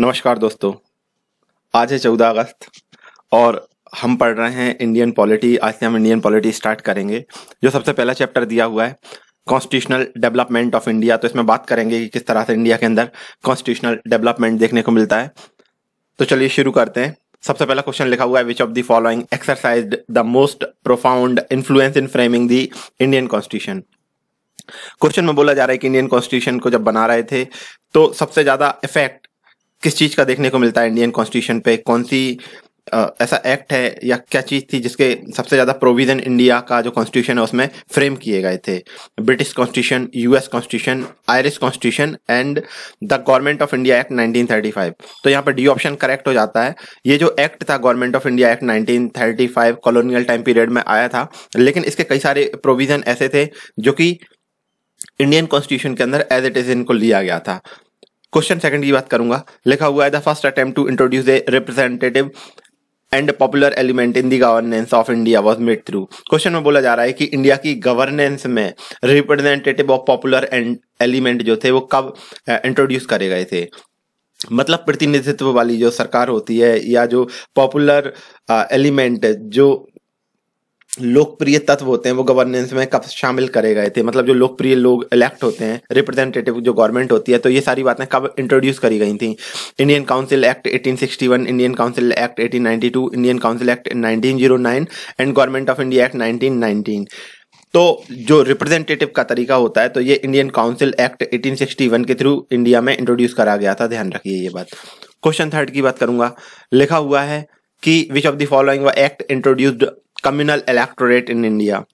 नमस्कार दोस्तों आज है चौदह अगस्त और हम पढ़ रहे हैं इंडियन पॉलिटी आज से हम इंडियन पॉलिटी स्टार्ट करेंगे जो सबसे पहला चैप्टर दिया हुआ है कॉन्स्टिट्यूशनल डेवलपमेंट ऑफ इंडिया तो इसमें बात करेंगे कि किस तरह से इंडिया के अंदर कॉन्स्टिट्यूशनल डेवलपमेंट देखने को मिलता है तो चलिए शुरू करते हैं सबसे पहला क्वेश्चन लिखा हुआ है which of the following exercise the most profound influence in framing the Indian constitution question में बोला जा रहा है कि इंडियन कॉन्स्टिट्यूशन को जब बना रहे थे तो सबसे ज्यादा इफेक्ट किस चीज का देखने को मिलता है इंडियन कॉन्स्टिट्यूशन पे कौन सी ऐसा एक्ट है या क्या चीज थी जिसके सबसे ज्यादा प्रोविजन इंडिया का जो कॉन्स्टिट्यूशन है उसमें फ्रेम किए गए थे British constitution US constitution Irish constitution and the government of India act 1935 तो यहाँ पर डी ऑप्शन करेक्ट हो जाता है ये जो एक्ट था government of India act nineteen colonial time period में आया था लेकिन इसके कई सारे प्रोविजन ऐसे थे जो कि इंडियन कॉन्स्टिट्यूशन के अंदर एज इट इज इनको लिया गया था क्वेश्चन सेकंड की बात करूंगा लिखा हुआ है the first attempt to introduce a representative and popular element in the governance of India was made through question में बोला जा रहा है कि इंडिया की गवर्नेंस में representative of popular and element जो थे वो कब इंट्रोड्यूस करे गए थे मतलब प्रतिनिधित्व वाली जो सरकार होती है या जो पॉपुलर एलिमेंट जो लोकप्रिय तत्व होते हैं वो गवर्नेंस में कब शामिल करे गए थे मतलब जो लोकप्रिय लोग इलेक्ट होते हैं रिप्रेजेंटेटिव जो गवर्नमेंट होती है तो ये सारी बातें कब इंट्रोड्यूस करी गई थी Indian council act 1861 Indian council act 1892 Indian council act 1909 and government of India act 1919 तो जो रिप्रेजेंटेटिव का तरीका होता है तो ये इंडियन काउंसिल एक्ट 1861 के थ्रू इंडिया में इंट्रोड्यूस करा गया था ध्यान रखिए ये बात क्वेश्चन थर्ड की बात करूंगा लिखा हुआ है कि विच ऑफ द फॉलोइंग व act introduced communal electorate in India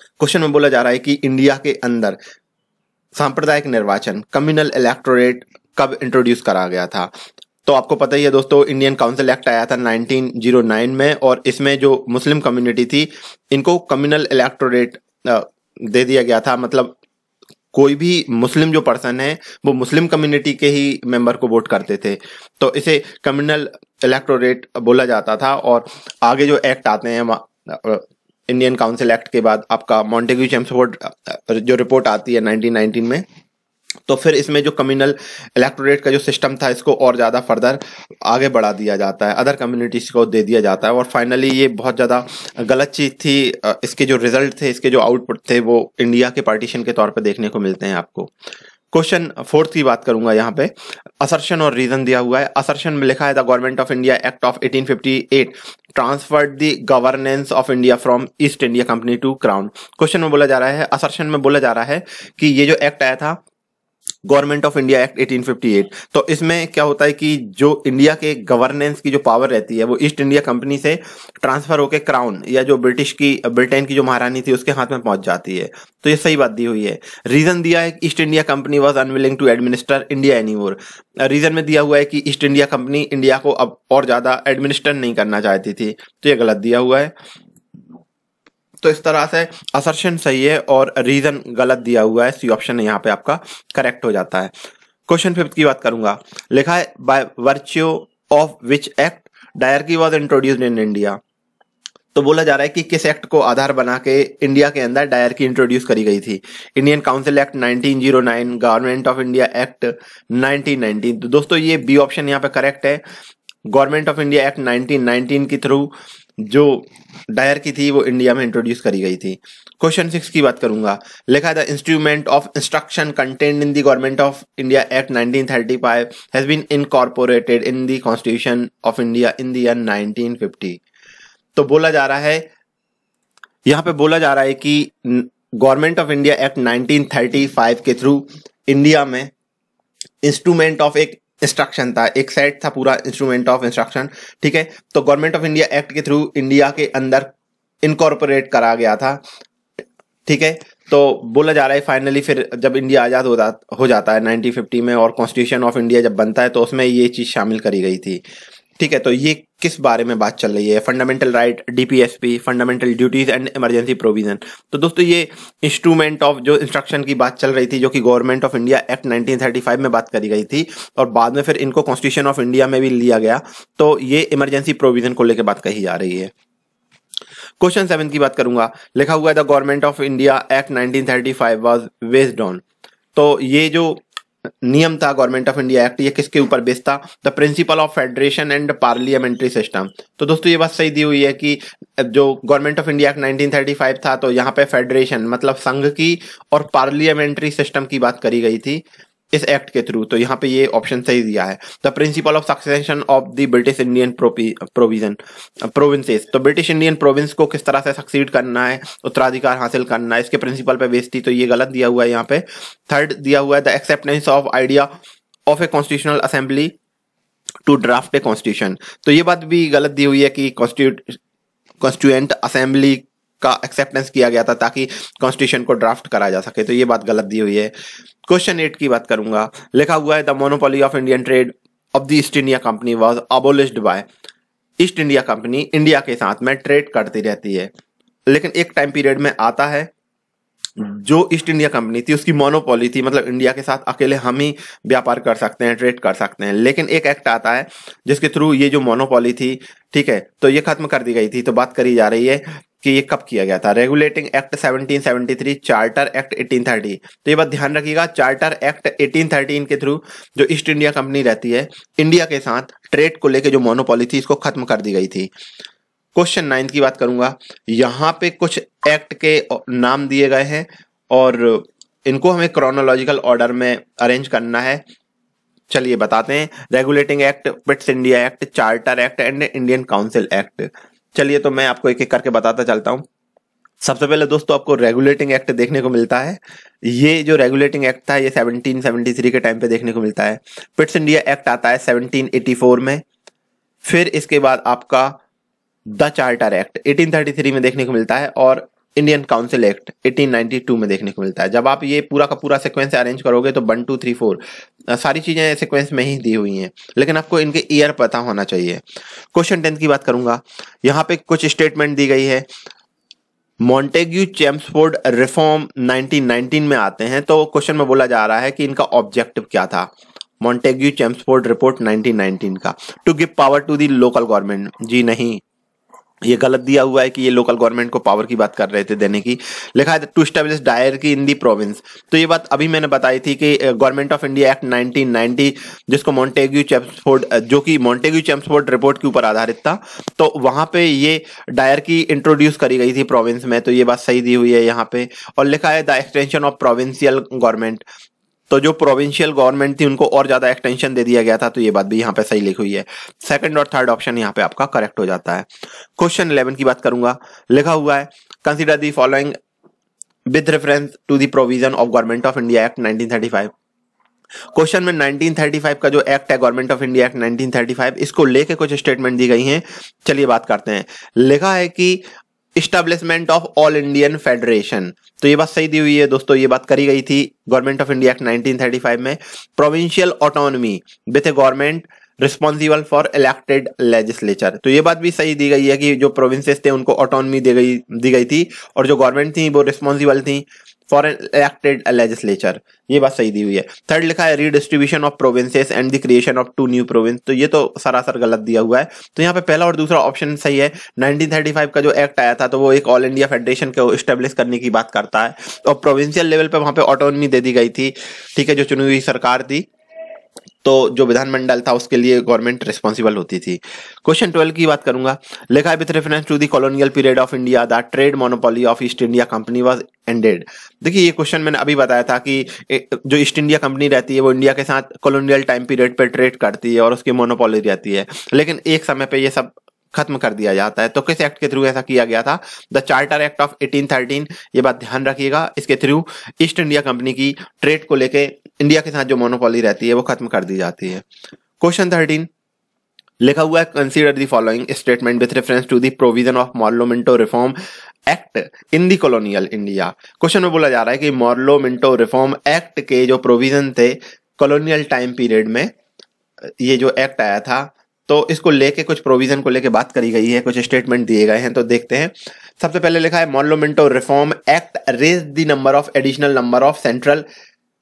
question में बोला जा रहा है कि इंडिया के अंदर सांप्रदायिक निर्वाचन कम्युनल इलेक्टोरेट कब इंट्रोड्यूस करा गया था तो आपको पता ही है दोस्तों इंडियन काउंसिल एक्ट आया था 1909 में और इसमें जो मुस्लिम कम्युनिटी थी इनको कम्युनल इलेक्टोरेट दे दिया गया था मतलब कोई भी मुस्लिम जो पर्सन है वो मुस्लिम कम्युनिटी के ही मेंबर को वोट करते थे तो इसे कम्युनल इलेक्टोरेट बोला जाता था और आगे जो एक्ट आते हैं इंडियन काउंसिल एक्ट के बाद आपका मॉन्टेग्यू चैम्सफोर्ड जो रिपोर्ट आती है 1919 में तो फिर इसमें जो कम्युनल इलेक्टोरेट का जो सिस्टम था इसको और ज़्यादा फर्दर आगे बढ़ा दिया जाता है अदर कम्युनिटीज़ को दे दिया जाता है और फाइनली ये बहुत ज़्यादा गलत चीज़ थी इसके जो रिजल्ट थे इसके जो आउटपुट थे वो इंडिया के पार्टीशन के तौर पर देखने को मिलते हैं आपको क्वेश्चन फोर्थ की बात करूंगा यहाँ पे असर्शन और रीजन दिया हुआ है असर्शन में लिखा है the government of India act of 1858 transferred the governance of India from East India company to crown question में बोला जा रहा है असर्शन में बोला जा रहा है कि ये जो एक्ट आया था गवर्नमेंट ऑफ इंडिया एक्ट 1858 तो इसमें क्या होता है कि जो इंडिया के गवर्नेंस की जो पावर रहती है वो ईस्ट इंडिया कंपनी से ट्रांसफर होकर क्राउन या जो ब्रिटिश की ब्रिटेन की जो महारानी थी उसके हाथ में पहुंच जाती है तो ये सही बात दी हुई है रीजन दिया है East India company was unwilling to administer India any reason में दिया हुआ है कि ईस्ट इंडिया कंपनी इंडिया को अब और ज्यादा एडमिनिस्टर नहीं करना चाहती थी तो ये गलत दिया हुआ है तो इस तरह से असर्शन सही है और रीजन गलत दिया हुआ है सी ऑप्शन यहाँ पे आपका करेक्ट हो जाता है क्वेश्चन फिफ्थ की बात करूंगा लिखा है by virtue of which act dyarchy was introduced in India तो बोला जा रहा है कि किस एक्ट को आधार बना के इंडिया के अंदर डायरकी इंट्रोड्यूस करी गई थी Indian council act 1909 government of India act 1919 तो दोस्तों ये बी ऑप्शन यहाँ पे करेक्ट है गवर्नमेंट ऑफ इंडिया एक्ट 1919 के थ्रू जो डायर की थी वो इंडिया में इंट्रोड्यूस करी गई थी क्वेश्चन सिक्स की बात करूंगा लिखा the instrument of instruction content in the government of India act 1935 has been incorporated in the constitution of India in the year 1950 तो बोला जा रहा है यहाँ पे बोला जा रहा है कि गवर्नमेंट ऑफ इंडिया एक्ट 1935 के थ्रू इंडिया में इंस्ट्रूमेंट ऑफ एक इंस्ट्रक्शन था एक सेट था पूरा इंस्ट्रूमेंट ऑफ इंस्ट्रक्शन ठीक है तो गवर्नमेंट ऑफ इंडिया एक्ट के थ्रू इंडिया के अंदर इनकॉर्पोरेट करा गया था ठीक है तो बोला जा रहा है फाइनली फिर जब इंडिया आज़ाद हो, जा, हो जाता है 1950 में और कॉन्स्टिट्यूशन ऑफ इंडिया जब बनता है तो उसमें ये चीज़ शामिल करी गई थी ठीक है तो ये किस बारे में बात चल रही है fundamental right DPSP fundamental duties and emergency provision तो दोस्तों ये इंस्ट्रूमेंट ऑफ जो इंस्ट्रक्शन की बात चल रही थी जो कि गवर्नमेंट ऑफ इंडिया एक्ट 1935 में बात करी गई थी और बाद में फिर इनको कॉन्स्टिट्यूशन ऑफ इंडिया में भी लिया गया तो ये इमरजेंसी प्रोविजन को लेकर बात कही जा रही है क्वेश्चन सेवन की बात करूंगा लिखा हुआ है the government of India act 1935 was based on तो ये जो नियम था गवर्नमेंट ऑफ इंडिया एक्ट ये किसके ऊपर बेस्ड था the principle of federation and parliamentary system तो दोस्तों ये बात सही दी हुई है कि जो गवर्नमेंट ऑफ इंडिया एक्ट 1935 था तो यहाँ पे फेडरेशन मतलब संघ की और पार्लियामेंट्री सिस्टम की बात करी गई थी इस एक्ट के थ्रू तो यहाँ पे ये ऑप्शन सही दिया है the principle of succession of the British Indian provision provinces तो ब्रिटिश इंडियन प्रोविंस को किस तरह से सक्सीड करना है उत्तराधिकार हासिल करना है इसके प्रिंसिपल पे बेस्ड थी तो ये गलत दिया हुआ है यहाँ पे थर्ड दिया हुआ है the acceptance of idea of a constitutional assembly to draft a constitution तो ये बात भी गलत दी हुई है कि कॉन्स्टिट्यूट कॉन्स्टिट्यूएंट असेंबली का एक्सेप्टेंस किया गया था ताकि कॉन्स्टिट्यूशन को ड्राफ्ट करा जा सके तो ये बात गलत दी हुई है क्वेश्चन एट की बात करूंगा लिखा हुआ है the monopoly of Indian trade of the East India company was abolished by East India company India के साथ में ट्रेड करती रहती है लेकिन एक टाइम पीरियड में आता है जो ईस्ट इंडिया कंपनी थी उसकी मोनोपोली थी मतलब इंडिया के साथ अकेले हम ही व्यापार कर सकते हैं ट्रेड कर सकते हैं लेकिन एक एक्ट आता है जिसके थ्रू ये जो मोनोपोली थी ठीक है तो ये खत्म कर दी गई थी तो बात करी जा रही है कि ये कब किया गया था रेगुलेटिंग एक्ट 1773 चार्टर एक्ट 1830 तो ये बात ध्यान रखिएगा चार्टर एक्ट 1813 के थ्रू जो ईस्ट इंडिया कंपनी रहती है इंडिया के साथ ट्रेड को लेकर जो मोनोपॉली थी इसको खत्म कर दी गई थी क्वेश्चन नाइन्थ की बात करूंगा यहाँ पे कुछ एक्ट के नाम दिए गए हैं और इनको हमें क्रोनोलॉजिकल ऑर्डर में अरेंज करना है चलिए बताते हैं regulating act Pitt's India act charter act and Indian council act चलिए तो मैं आपको एक एक करके बताता चलता हूँ सबसे पहले दोस्तों आपको रेगुलेटिंग एक्ट देखने को मिलता है ये जो रेगुलेटिंग एक्ट था ये 1773 के टाइम पे देखने को मिलता है पिट्स इंडिया एक्ट आता है 1784 में फिर इसके बाद आपका द चार्टर एक्ट 1833 में देखने को मिलता है और इंडियन काउंसिल एक्ट 1892 में देखने को मिलता है जब आप ये पूरा का पूरा सीक्वेंस अरेंज करोगे तो वन टू थ्री फोर सारी चीज़ें सीक्वेंस में ही दी हुई हैं लेकिन आपको इनके ईयर पता होना चाहिए क्वेश्चन टेंथ की बात करूंगा यहाँ पे कुछ स्टेटमेंट दी गई है मॉन्टेग्यू चैम्सफोर्ड रिफॉर्म 1919 में आते हैं तो क्वेश्चन में बोला जा रहा है कि इनका ऑब्जेक्टिव क्या था मॉन्टेग्यू चैम्सफोर्ड रिपोर्ट 1919 का to give power to the local government जी नहीं ये गलत दिया हुआ है कि ये लोकल गवर्नमेंट को पावर की बात कर रहे थे देने की लिखा है to establish Dyer dyarchy in the province तो ये बात अभी मैंने बताई थी कि गवर्नमेंट ऑफ इंडिया एक्ट 1990 जिसको मॉन्टेग्यू चैम्सफोर्ड जो कि मॉन्टेग्यू चैम्सफोर्ड रिपोर्ट के ऊपर आधारित था तो वहां पे ये डायर की इंट्रोड्यूस करी गई थी प्रोविंस में तो ये बात सही दी हुई है यहाँ पे और लिखा है the extension of provincial government तो जो प्रोविंशियल गवर्नमेंट थी उनको और ज्यादा एक्सटेंशन दे दिया गया था तो ये बात भी यहाँ पे सही लिखी हुई है सेकंड और थर्ड ऑप्शन यहाँ पे आपका करेक्ट हो जाता है क्वेश्चन इलेवन की बात करूंगा लिखा हुआ है consider the following with reference to the provision of government of India act nineteen question में 1935 का जो एक्ट है गवर्नमेंट ऑफ इंडिया एक्ट 1935 इसको लेके कुछ स्टेटमेंट दी गई हैं चलिए बात करते हैं लिखा है कि establishment of all Indian federation तो ये बात सही दी हुई है दोस्तों ये बात करी गई थी गवर्नमेंट ऑफ इंडिया एक्ट 1935 में provincial autonomy with a government responsible for elected legislature तो ये बात भी सही दी गई है कि जो प्रोविंसेस थे उनको ऑटोनमी दी गई दी गई थी और जो गवर्नमेंट थी वो रिस्पॉन्सिबल थी फॉर एन इलेक्टेड लेजिस्लेचर ये बात सही दी हुई है थर्ड लिखा है redistribution of provinces and the creation of two new province तो ये तो सरासर गलत दिया हुआ है तो यहाँ पे पहला और दूसरा ऑप्शन सही है 1935 का जो एक्ट आया था तो वो एक ऑल इंडिया फेडरेशन को स्टेब्लिश करने की बात करता है और प्रोविंशियल लेवल पर वहां पे ऑटोनमी दे दी गई थी ठीक है जो चुनी हुई सरकार थी तो जो विधानमंडल था उसके लिए गवर्नमेंट रिस्पॉन्सिबल होती थी क्वेश्चन ट्वेल्व की बात करूंगा लिखा with reference to the colonial period of India the trade monopoly of East India company was ended देखिए ये क्वेश्चन मैंने अभी बताया था कि जो ईस्ट इंडिया कंपनी रहती है वो इंडिया के साथ कॉलोनियल टाइम पीरियड पर ट्रेड करती है और उसकी मोनोपोली रहती है लेकिन एक समय पर यह सब खत्म कर दिया जाता है तो किस एक्ट के थ्रू ऐसा किया गया था द चार्टर एक्ट ऑफ 1813 ये बात ध्यान रखिएगा इसके थ्रू ईस्ट इंडिया कंपनी की ट्रेड को लेके इंडिया के साथ जो मोनोपोली रहती है वो खत्म कर दी जाती है क्वेश्चन थर्टीन लिखा हुआ है consider the following statement with reference to the provision of Morley Minto reform act in the colonial India question में बोला जा रहा है कि मॉर्लोमेंटो रिफॉर्म एक्ट के जो प्रोविजन थे कॉलोनियल टाइम पीरियड में ये जो एक्ट आया था तो इसको लेके कुछ प्रोविजन को लेके बात करी गई है कुछ स्टेटमेंट दिए गए हैं तो देखते हैं सबसे पहले लिखा है Morley Minto reform act raise the number of additional number of central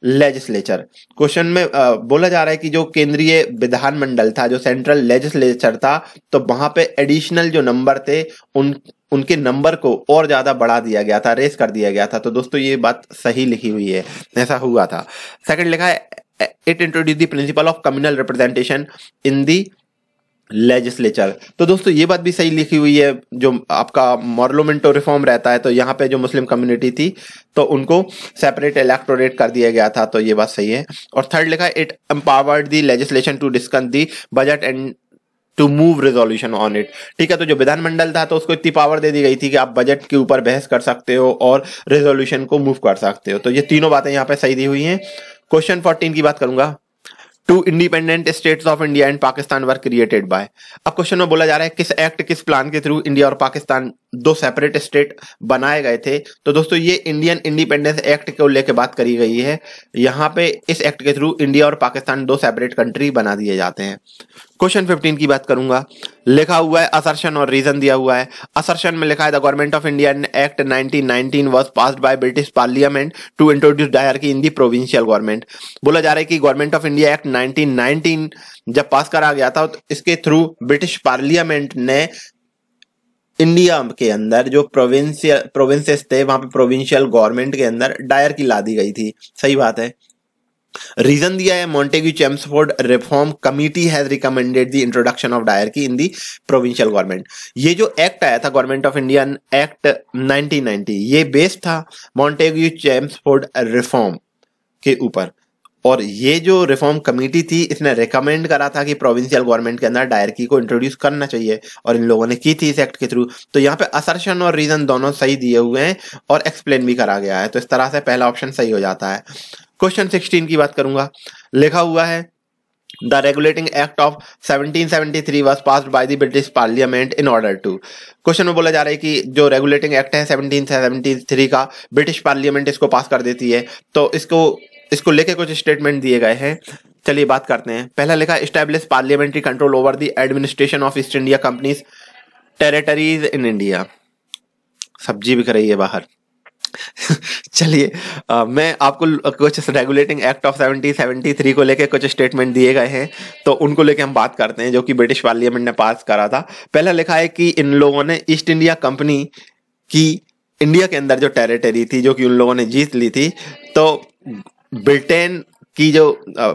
legislature question में आ, बोला जा रहा है कि जो केंद्रीय विधानमंडल था जो सेंट्रल लेजिस्लेचर था तो वहां पे एडिशनल जो नंबर थे उन उनके नंबर को और ज्यादा बढ़ा दिया गया था रेस कर दिया गया था तो दोस्तों ये बात सही लिखी हुई है ऐसा हुआ था सेकंड लिखा है it introduce the principle of communal representation in the legislature तो दोस्तों ये बात भी सही लिखी हुई है जो आपका मॉर्लोमेंटो रिफॉर्म रहता है तो यहाँ पे जो मुस्लिम कम्युनिटी थी तो उनको सेपरेट इलेक्टोरेट कर दिया गया था तो ये बात सही है और थर्ड लिखा it empowered the legislation to discuss the budget and to move resolution on it ठीक है तो जो विधानमंडल था तो उसको इतनी पावर दे दी गई थी कि आप बजट के ऊपर बहस कर सकते हो और रेजोल्यूशन को मूव कर सकते हो तो ये तीनों बातें यहाँ पे सही दी हुई हैं क्वेश्चन फोर्टीन की बात करूंगा two independent states of India and Pakistan were created by अब क्वेश्चन में बोला जा रहा है किस एक्ट किस प्लान के थ्रू इंडिया और पाकिस्तान दो सेपरेट स्टेट बनाए गए थे तो दोस्तों ये इंडियन इंडिपेंडेंस एक्ट को लेकर बात करी गई है यहाँ पे इस एक्ट के थ्रू इंडिया और पाकिस्तान दो सेपरेट कंट्री बना दिए जाते हैं क्वेश्चन 15 की बात करूंगा लिखा हुआ है असर्शन और रीजन दिया हुआ है असर्शन में लिखा है the government of India act 1919 was passed by British parliament to introduce dyarchy in the provincial government बोला जा रहा है कि गवर्नमेंट ऑफ इंडिया एक्ट 1919 जब पास करा गया था तो इसके थ्रू ब्रिटिश पार्लियामेंट ने इंडिया के अंदर जो प्रोविंशियल प्रोविंसेस थे वहां पे प्रोविंशियल गवर्नमेंट के अंदर डायर की ला दी गई थी सही बात है रीजन दिया है Montagu Chelmsford reform committee has recommended the introduction of dyarchy in the provincial government ये जो एक्ट आया था गवर्नमेंट ऑफ इंडिया एक्ट 1990 ये बेस्ड था मॉन्टेग्यू चैम्सफोर्ड रिफॉर्म के ऊपर और ये जो रिफॉर्म कमेटी थी इसने रिकमेंड करा था कि प्रोविंशियल गवर्नमेंट के अंदर डायरकी को इंट्रोड्यूस करना चाहिए और इन लोगों ने की थी इस एक्ट के थ्रू तो यहाँ पे असर्शन और रीजन दोनों सही दिए हुए हैं और एक्सप्लेन भी करा गया है तो इस तरह से पहला ऑप्शन सही हो जाता है क्वेश्चन सिक्सटीन की बात करूंगा लिखा हुआ है The Regulating Act of 1773 was passed by the British parliament in order to question में बोला जा रहा है कि जो रेगुलेटिंग एक्ट है 1773 का ब्रिटिश पार्लियामेंट इसको पास कर देती है तो इसको इसको लेके कुछ स्टेटमेंट दिए गए हैं चलिए बात करते हैं पहला लिखा establish parliamentary control over the administration of East India company's territories in India सब्जी बिक रही है बाहर चलिए मैं आपको कुछ regulating act of seventy seventy three को लेके कुछ स्टेटमेंट दिए गए हैं तो उनको लेके हम बात करते हैं जो कि ब्रिटिश पार्लियामेंट ने पास करा था पहला लिखा है कि इन लोगों ने ईस्ट इंडिया कंपनी की इंडिया के अंदर जो टेरिटरी थी जो कि उन लोगों ने जीत ली थी तो ब्रिटेन की जो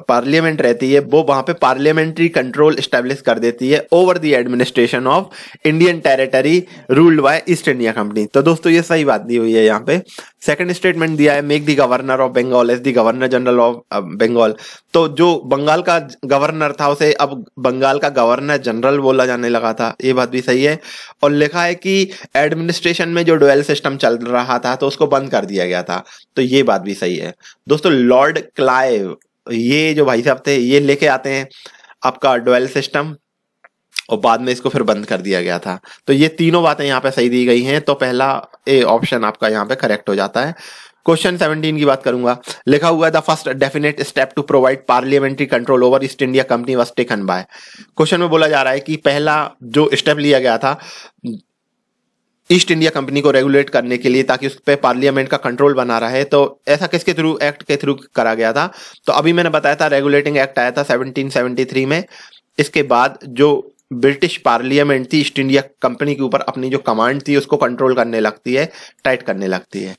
पार्लियामेंट रहती है वो वहां पे पार्लियामेंट्री कंट्रोल स्टेब्लिश कर देती है over the administration of Indian territory ruled by East India Company तो दोस्तों ये सही बात नहीं हुई है यहाँ पे सेकंड स्टेटमेंट दिया है make the governor of Bengal as the governor general of Bengal तो जो बंगाल का गवर्नर था उसे अब बंगाल का गवर्नर जनरल बोला जाने लगा था ये बात भी सही है और लिखा है कि एडमिनिस्ट्रेशन में जो डोल सिस्टम चल रहा था तो उसको बंद कर दिया गया था तो ये बात भी सही है दोस्तों लॉर्ड क्लाइव ये जो भाई साहब थे ये लेके आते हैं आपका डुअल सिस्टम और बाद में इसको फिर बंद कर दिया गया था तो ये तीनों बातें यहाँ पे सही दी गई हैं तो पहला ए ऑप्शन आपका यहाँ पे करेक्ट हो जाता है क्वेश्चन सेवनटीन की बात करूंगा लिखा हुआ है the first definite step to provide parliamentary control over East India company was taken by question में बोला जा रहा है कि पहला जो स्टेप लिया गया था ईस्ट इंडिया कंपनी को रेगुलेट करने के लिए ताकि उस पर पार्लियामेंट का कंट्रोल बना रहे तो ऐसा किसके थ्रू एक्ट के थ्रू करा गया था तो अभी मैंने बताया था रेगुलेटिंग एक्ट आया था 1773 में इसके बाद जो ब्रिटिश पार्लियामेंट थी ईस्ट इंडिया कंपनी के ऊपर अपनी जो कमांड थी उसको कंट्रोल करने लगती है टाइट करने लगती है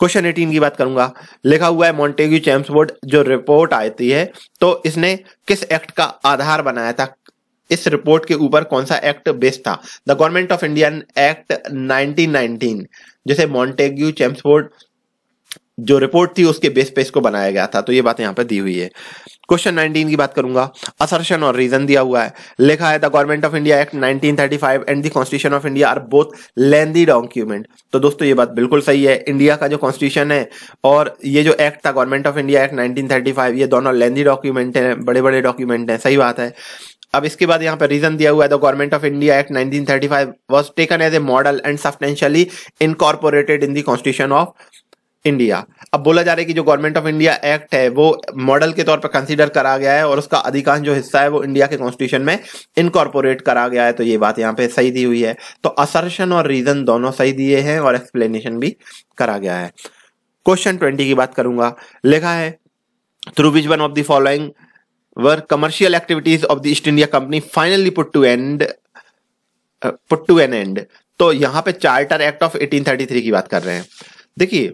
क्वेश्चन एटीन की बात करूंगा लिखा हुआ है मॉन्टेग्यू चैम्स जो रिपोर्ट आती है तो इसने किस एक्ट का आधार बनाया था इस रिपोर्ट के ऊपर कौन सा एक्ट बेस्ड था the government of Indian act 1919 जिसे मॉन्टेग्यू चैम्सफोर्ड जो रिपोर्ट थी उसके बेस पे इसको बनाया गया था तो ये बात यहाँ पर दी हुई है क्वेश्चन 19 की बात करूंगा असर्शन और रीजन दिया हुआ है लिखा है the government of India act 1935 and the constitution of India are both lengthy document तो दोस्तों ये बात बिल्कुल सही है इंडिया का जो कॉन्स्टिट्यूशन है और ये जो एक्ट था गवर्नमेंट ऑफ इंडिया एक्ट 1935 ये दोनों लेंदी डॉक्यूमेंट हैं बड़े बड़े डॉक्यूमेंट हैं सही बात है अब इसके बाद यहाँ पर रीजन दिया हुआ है the government of India act 1935 was taken as a model and substantially incorporated in the constitution of India अब बोला जा रहा है कि जो गवर्नमेंट ऑफ इंडिया एक्ट है वो मॉडल के तौर पर कंसीडर करा गया है और उसका अधिकांश जो हिस्सा है वो इंडिया के कॉन्स्टिट्यूशन में इनकॉर्पोरेट करा गया है तो ये बात यहाँ पे सही दी हुई है तो असर्शन और रीजन दोनों सही दिए हैं और एक्सप्लेनेशन भी करा गया है क्वेश्चन ट्वेंटी की बात करूंगा लिखा है through which one of the following were commercial activities of the East India Company finally put to end put to an end तो यहाँ पे चार्टर एक्ट ऑफ 1833 की बात कर रहे हैं देखिए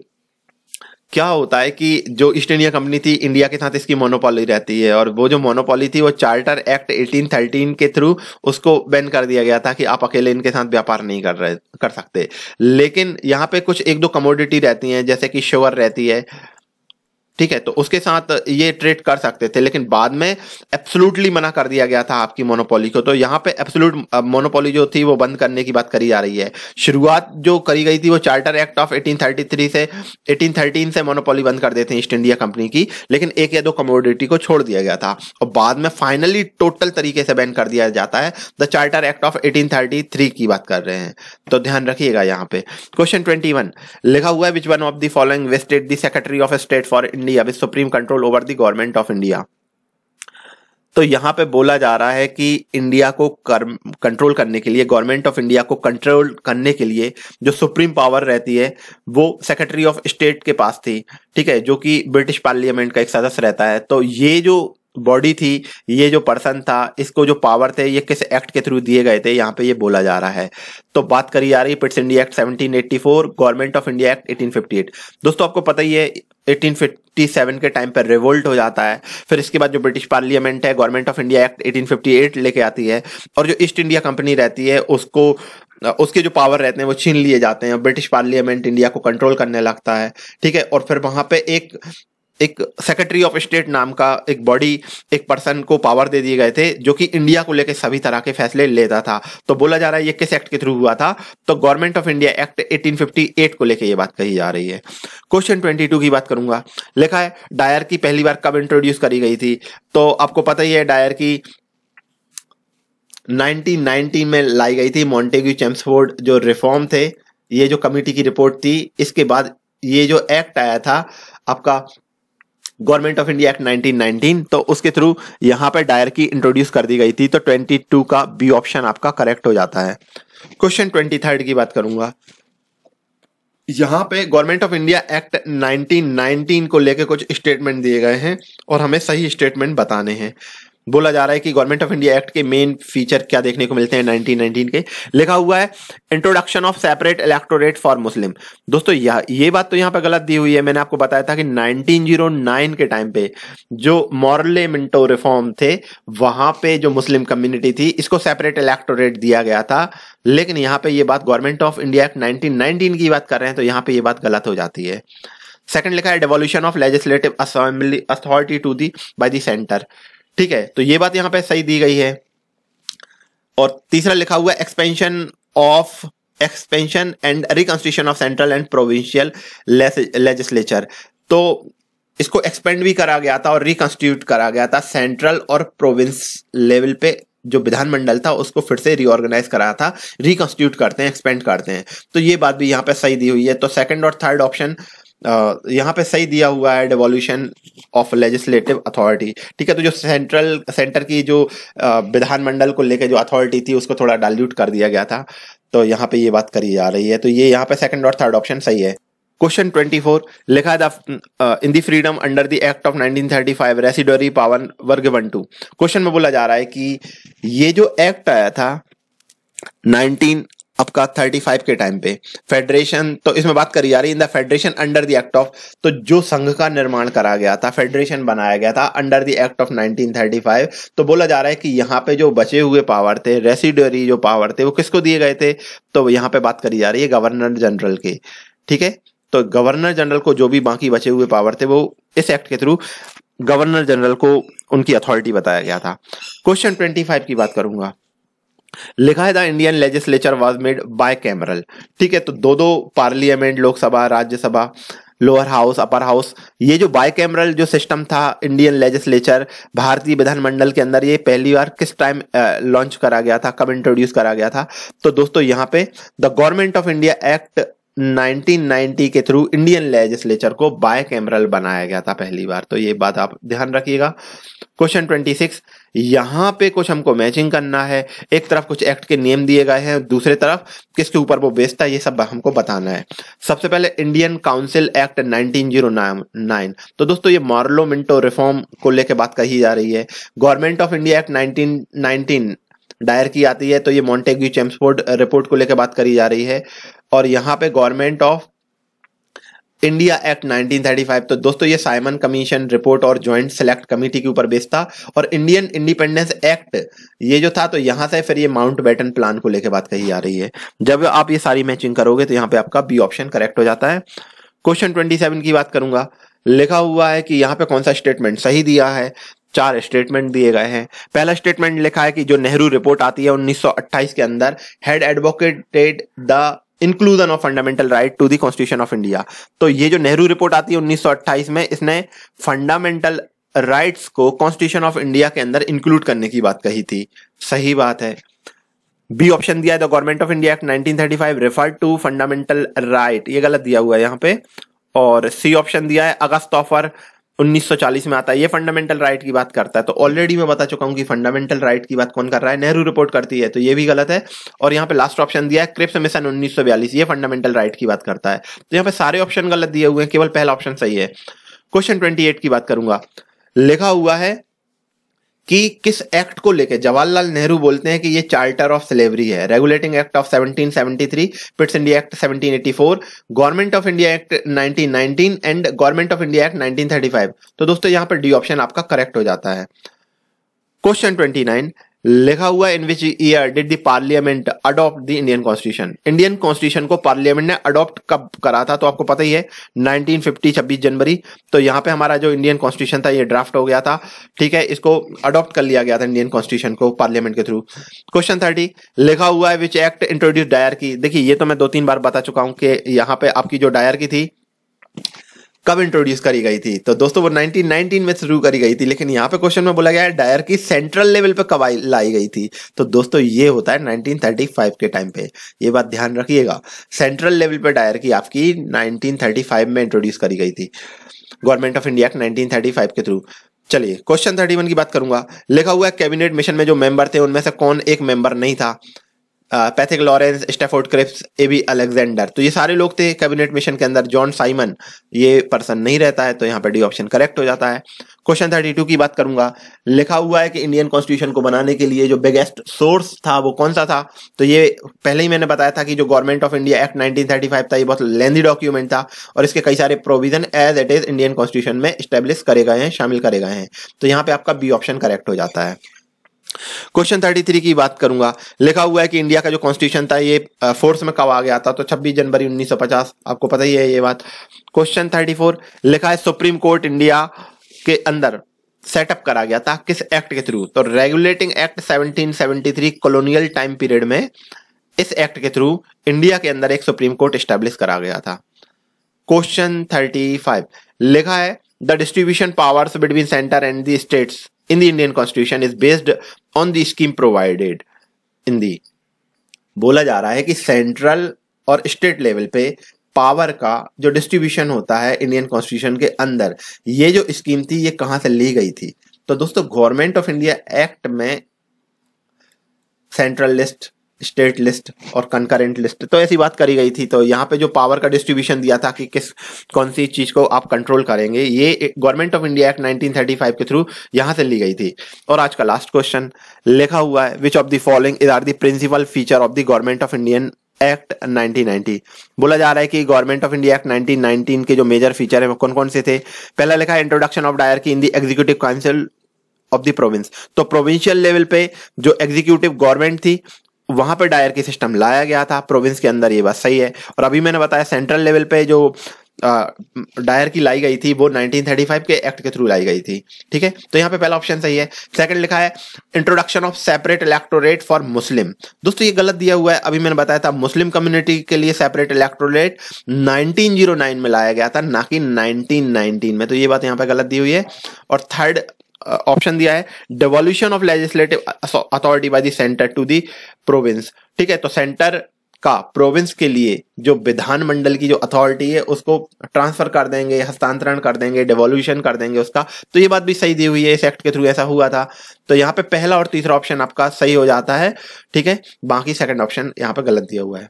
क्या होता है कि जो ईस्ट इंडिया कंपनी थी इंडिया के साथ इसकी मोनोपोली रहती है और वो जो मोनोपोली थी वो चार्टर एक्ट 1813 के थ्रू उसको बैन कर दिया गया था कि आप अकेले इनके साथ व्यापार नहीं कर रहे कर सकते लेकिन यहाँ पे कुछ एक दो कमोडिटी रहती हैं जैसे कि शुगर रहती है ठीक है तो उसके साथ ये ट्रेड कर सकते थे लेकिन बाद में एब्सोल्युटली मना कर दिया गया था आपकी मोनोपोली को तो यहाँ पे एब्सोल्यूट मोनोपोली जो थी वो बंद करने की बात करी जा रही है शुरुआत जो करी गई थी वो चार्टर एक्ट ऑफ 1833 से 1813 से मोनोपोली बंद कर देते हैं ईस्ट इंडिया कंपनी की लेकिन एक या दो कमोडिटी को छोड़ दिया गया था और बाद में फाइनली टोटल तरीके से बैन कर दिया जाता है the charter act of eighteen की बात कर रहे हैं तो ध्यान रखिएगा यहाँ पे क्वेश्चन ट्वेंटी लिखा हुआ है which one of the following vested the secretary of state for India with supreme control over the government of India तो यहां पे बोला जा रहा है कि इंडिया को कर, कंट्रोल करने के लिए गवर्नमेंट ऑफ इंडिया को कंट्रोल करने के लिए जो सुप्रीम पावर रहती है वो सेक्रेटरी ऑफ स्टेट के पास थी ठीक है जो कि ब्रिटिश पार्लियामेंट का एक सदस्य रहता है तो ये जो बॉडी थी ये जो पर्सन था इसको जो पावर थे ये किस एक्ट के थ्रू दिए गए थे यहाँ पे ये बोला जा रहा है तो बात करी जा रही है Pitt's India act 1784 government of India act 1858 दोस्तों आपको पता ही है 1857 के टाइम पर रिवोल्ट हो जाता है फिर इसके बाद जो ब्रिटिश पार्लियामेंट है गवर्नमेंट ऑफ इंडिया एक्ट 1858 लेके आती है और जो ईस्ट इंडिया कंपनी रहती है उसको उसके जो पावर रहते हैं वो छीन लिए जाते हैं ब्रिटिश पार्लियामेंट इंडिया को कंट्रोल करने लगता है ठीक है और फिर वहां पे एक एक सेक्रेटरी ऑफ स्टेट नाम का एक बॉडी एक पर्सन को पावर दे दिए गए थे जो कि इंडिया को लेकर सभी तरह के फैसले लेता था तो बोला जा रहा है ये किस एक्ट के थ्रू हुआ था तो गवर्नमेंट ऑफ इंडिया एक्ट 1858 को लेकर ये बात कही जा रही है क्वेश्चन 22 की बात करूंगा लिखा है डायर की पहली बार कब इंट्रोड्यूस करी गई थी तो आपको पता ही है डायर की 1990 में लाई गई थी मॉन्टेग्यू चैम्सफोर्ड जो रिफॉर्म थे ये जो कमिटी की रिपोर्ट थी इसके बाद ये जो एक्ट आया था आपका गवर्नमेंट ऑफ इंडिया एक्ट 1919 तो उसके थ्रू यहाँ पर की इंट्रोड्यूस कर दी गई थी तो 22 का बी ऑप्शन आपका करेक्ट हो जाता है क्वेश्चन ट्वेंटी की बात करूंगा यहाँ पे गवर्नमेंट ऑफ इंडिया एक्ट 1919 को लेकर कुछ स्टेटमेंट दिए गए हैं और हमें सही स्टेटमेंट बताने हैं बोला जा रहा है कि गवर्नमेंट ऑफ इंडिया एक्ट के मेन फीचर क्या देखने को मिलते हैं 1919 के लिखा हुआ है introduction of separate electorate for Muslim दोस्तों यह ये बात तो यहाँ पर गलत दी हुई है मैंने आपको बताया था कि 1909 के टाइम पे जो मॉरले मिंटो रिफॉर्म थे वहां पे जो मुस्लिम कम्युनिटी थी इसको सेपरेट इलेक्टोरेट दिया गया था लेकिन यहाँ पे ये बात government of India act nineteen की बात कर रहे हैं तो यहाँ पे ये बात गलत हो जाती है सेकंड लिखा है devolution of legislative assembly authority to the by centre ठीक है तो ये बात यहाँ पे सही दी गई है और तीसरा लिखा हुआ expansion of expansion and reconstitution of central and provincial legislature तो इसको एक्सपेंड भी करा गया था और रिकॉन्स्टिट्यूट करा गया था सेंट्रल और प्रोविंस लेवल पे जो विधानमंडल था उसको फिर से रिओर्गेनाइज करा था रिकॉन्स्टिट्यूट करते हैं एक्सपेंड करते हैं तो ये बात भी यहाँ पे सही दी हुई है तो सेकंड और थर्ड ऑप्शन यहाँ पे सही दिया हुआ है डेवोल्यूशन ऑफ लेजिस्लेटिव अथॉरिटी ठीक है तो जो सेंट्रल सेंटर की जो विधानमंडल को लेकर जो अथॉरिटी थी उसको थोड़ा डाल्यूट कर दिया गया था तो यहाँ पे ये बात करी जा रही है तो ये यहाँ पे सेकंड और थर्ड ऑप्शन सही है क्वेश्चन ट्वेंटी फोर लिखा था in the freedom under the act of nineteen thirty five residuary power were one two question में बोला जा रहा है कि ये जो एक्ट आया था नाइनटीन आपका 35 के टाइम पे फेडरेशन तो इसमें बात करी जा रही in the federation under the act of तो जो संघ का निर्माण करा गया था फेडरेशन बनाया गया था अंडर द एक्ट ऑफ 1935 तो बोला जा रहा है कि यहाँ पे जो बचे हुए पावर थे रेसिडरी जो पावर थे वो किसको दिए गए थे तो यहाँ पे बात करी जा रही है गवर्नर जनरल के ठीक है तो गवर्नर जनरल को जो भी बाकी बचे हुए पावर थे वो इस एक्ट के थ्रू गवर्नर जनरल को उनकी अथॉरिटी बताया गया था क्वेश्चन ट्वेंटी की बात करूंगा लिखा है the Indian legislature was made bicameral ठीक है तो दो दो parliament Lok Sabha Rajya Sabha lower house upper house ये जो बाय कैमरल जो सिस्टम था इंडियन लेजिस्लेचर भारतीय विधानमंडल के अंदर ये पहली बार किस टाइम लॉन्च करा गया था कब इंट्रोड्यूस करा गया था तो दोस्तों यहाँ पे the government of India act 1990 के थ्रू इंडियन लेजिस्लेचर को बाय कैमरल बनाया गया था पहली बार तो ये बात आप ध्यान रखिएगा क्वेश्चन ट्वेंटी यहाँ पे कुछ हमको मैचिंग करना है एक तरफ कुछ एक्ट के नियम दिए गए हैं दूसरे तरफ किसके ऊपर वो बेचता है ये सब हमको बताना है सबसे पहले इंडियन काउंसिल एक्ट 1909 तो दोस्तों ये मार्लो मिंटो रिफॉर्म को लेकर बात कही जा रही है government of India act nineteen दायर की आती है तो ये मॉन्टेग्यू चैम्सफोर्ड रिपोर्ट को लेकर बात करी जा रही है और यहाँ पे गवर्नमेंट ऑफ इंडिया एक्ट 1935 तो दोस्तों ये साइमन कमीशन रिपोर्ट और ज्वाइंट सेलेक्ट कमेटी के ऊपर बेस्ड था और इंडियन इंडिपेंडेंस एक्ट ये जो था तो यहां से फिर ये माउंट बैटन प्लान को लेकर बात कही जा रही है जब आप ये सारी मैचिंग करोगे तो यहाँ पे आपका बी ऑप्शन करेक्ट हो जाता है क्वेश्चन ट्वेंटी की बात करूंगा लिखा हुआ है कि यहाँ पे कौन सा स्टेटमेंट सही दिया है चार स्टेटमेंट दिए गए हैं पहला स्टेटमेंट लिखा है कि जो नेहरू रिपोर्ट आती है 1928 के अंदर had advocated the inclusion of fundamental right to the constitution of India तो ये जो नेहरू रिपोर्ट आती है 1928 में इसने फंडामेंटल राइट्स को कॉन्स्टिट्यूशन ऑफ इंडिया के अंदर इंक्लूड करने की बात कही थी सही बात है बी ऑप्शन दिया है the government of India act 1935 refer to fundamental right ये गलत दिया हुआ है यहाँ पे और सी ऑप्शन दिया है अगस्त ऑफर 1940 में आता है ये फंडामेंटल राइट की बात करता है तो ऑलरेडी मैं बता चुका हूं कि फंडामेंटल राइट की बात कौन कर रहा है नेहरू रिपोर्ट करती है तो ये भी गलत है और यहाँ पे लास्ट ऑप्शन दिया है क्रिप्स मिशन उन्नीस ये फंडामेंटल राइट की बात करता है तो यहाँ पे सारे ऑप्शन गलत दिए हुए हैं केवल पहला ऑप्शन सही है क्वेश्चन ट्वेंटी की बात करूंगा लिखा हुआ है कि किस एक्ट को लेकर जवाहरलाल नेहरू बोलते हैं कि ये चार्टर ऑफ स्लेवरी है regulating act of 1773 Pitt's India act 1784 government of India act 1919 and government of India act 1935 तो दोस्तों यहां पर डी ऑप्शन आपका करेक्ट हो जाता है क्वेश्चन ट्वेंटी लिखा हुआ in which year did the parliament adopt the Indian constitution Indian constitution को पार्लियामेंट ने अडॉप्ट कब करा था तो आपको पता ही है 1950 छब्बीस जनवरी तो यहाँ पे हमारा जो इंडियन कॉन्स्टिट्यूशन था ये ड्राफ्ट हो गया था ठीक है इसको अडॉप्ट कर लिया गया था इंडियन कॉन्स्टिट्यूशन को पार्लियामेंट के थ्रू क्वेश्चन थर्टी लिखा हुआ है विच एक्ट इंट्रोड्यूस डायर की देखिए ये तो मैं दो तीन बार बता चुका हूँ कि यहाँ पे आपकी जो डायर की थी कब इंट्रोड्यूस करी गई थी तो दोस्तों वो 1919 में शुरू करी गई थी लेकिन यहाँ पे क्वेश्चन में बोला गया है डायर की सेंट्रल लेवल पे कब लाई गई थी तो दोस्तों ये होता है 1935 के टाइम पे ये बात ध्यान रखिएगा सेंट्रल लेवल पे डायर की आपकी 1935 में इंट्रोड्यूस करी गई थी गवर्नमेंट ऑफ इंडिया नाइनटीन 1935 के थ्रू चलिए क्वेश्चन थर्टी की बात करूंगा लिखा हुआ है कैबिनेट मिशन में जो मेंबर थे उनमें से कौन एक मेंबर नहीं था Pethick Lawrence Stafford Cripps A B Alexander तो ये सारे लोग थे कैबिनेट मिशन के अंदर जॉन साइमन ये पर्सन नहीं रहता है तो यहाँ पर डी ऑप्शन करेक्ट हो जाता है क्वेश्चन थर्टी टू की बात करूंगा लिखा हुआ है कि इंडियन कॉन्स्टिट्यूशन को बनाने के लिए जो बिगेस्ट सोर्स था वो कौन सा था तो ये पहले ही मैंने बताया था कि जो गवर्नमेंट ऑफ इंडिया एक्ट 1935 था ये बहुत लेंदी डॉक्यूमेंट था और इसके कई सारे provision as it is Indian constitution में स्टेब्लिश करे गए हैं शामिल करे गए हैं तो यहाँ पे आपका बी ऑप्शन करेक्ट हो जाता है क्वेश्चन थर्टी थ्री की बात करूंगा लिखा हुआ है कि इंडिया का जो कॉन्स्टिट्यूशन था ये फोर्स में कब आ गया था तो 26 जनवरी 1950 आपको पता ही है ये बात क्वेश्चन थर्टी फोर लिखा है सुप्रीम कोर्ट इंडिया के अंदर सेटअप करा गया था किस एक्ट के थ्रू तो regulating act 1773 colonial time period में इस एक्ट के थ्रू इंडिया के अंदर एक सुप्रीम कोर्ट स्टैब्लिश करा गया था क्वेश्चन थर्टी फाइव लिखा है the distribution powers between centre and the states in the Indian constitution is based on the scheme provided in the बोला जा रहा है कि सेंट्रल और स्टेट लेवल पे पावर का जो डिस्ट्रीब्यूशन होता है इंडियन कॉन्स्टिट्यूशन के अंदर ये जो स्कीम थी ये कहां से ली गई थी तो दोस्तों गवर्नमेंट ऑफ इंडिया एक्ट में सेंट्रल लिस्ट स्टेट लिस्ट और कंकरेंट लिस्ट तो ऐसी बात करी गई थी तो यहाँ पे जो पावर का डिस्ट्रीब्यूशन दिया था कि किस कौन सी चीज को आप कंट्रोल करेंगे ये गवर्नमेंट ऑफ इंडिया एक्ट 1935 के थ्रू यहाँ से ली गई थी और आज का लास्ट क्वेश्चन लिखा हुआ है which of the following is are the principal feature of the government of Indian act 1990 बोला जा रहा है कि गवर्नमेंट ऑफ इंडिया एक्ट 1919 के जो मेजर फीचर है वो कौन कौन से थे पहला लिखा है introduction of dyarchy in the executive council of the province तो प्रोविंशियल लेवल पे जो एग्जीक्यूटिव गवर्नमेंट थी वहां पर डायर की सिस्टम लाया गया था प्रोविंस के अंदर ये बात सही है और अभी मैंने बताया सेंट्रल लेवल पे जो डायर की लाई गई थी वो 1935 के एक्ट के थ्रू लाई गई थी ठीक है तो यहाँ पे पहला ऑप्शन सही है सेकंड लिखा है introduction of separate electorate for Muslim दोस्तों ये गलत दिया हुआ है अभी मैंने बताया था मुस्लिम कम्युनिटी के लिए सेपरेट इलेक्टोरेट 1909 में लाया गया था ना कि 1919 में तो ये बात यहाँ पे गलत दी हुई है और थर्ड ऑप्शन दिया है devolution of legislative authority by the centre to the province ठीक है तो सेंटर का प्रोविंस के लिए जो विधानमंडल की जो अथॉरिटी है उसको ट्रांसफर कर देंगे हस्तांतरण कर देंगे डेवोल्यूशन कर देंगे उसका तो ये बात भी सही दी हुई है इस एक्ट के थ्रू ऐसा हुआ था तो यहाँ पे पहला और तीसरा ऑप्शन आपका सही हो जाता है ठीक है बाकी सेकंड ऑप्शन यहाँ पे गलत दिया हुआ है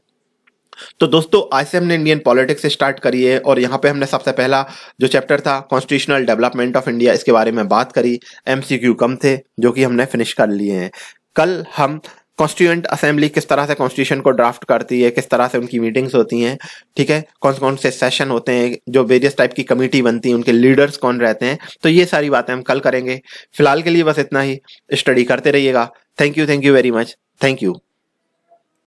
तो दोस्तों आज से हमने इंडियन पॉलिटिक्स से स्टार्ट करी है और यहाँ पे हमने सबसे पहला जो चैप्टर था कॉन्स्टिट्यूशनल डेवलपमेंट ऑफ इंडिया इसके बारे में बात करी एम कम थे जो कि हमने फिनिश कर लिए हैं कल हम कॉन्स्टिट्यूंट असेंबली किस तरह से कॉन्स्टिट्यूशन को ड्राफ्ट करती है किस तरह से उनकी मीटिंग्स होती हैं ठीक है कौन कौन से सेशन होते हैं जो वेरियस टाइप की कमेटी बनती है उनके लीडर्स कौन रहते हैं तो ये सारी बातें हम कल करेंगे फिलहाल के लिए बस इतना ही स्टडी करते रहिएगा thank you thank you very much thank you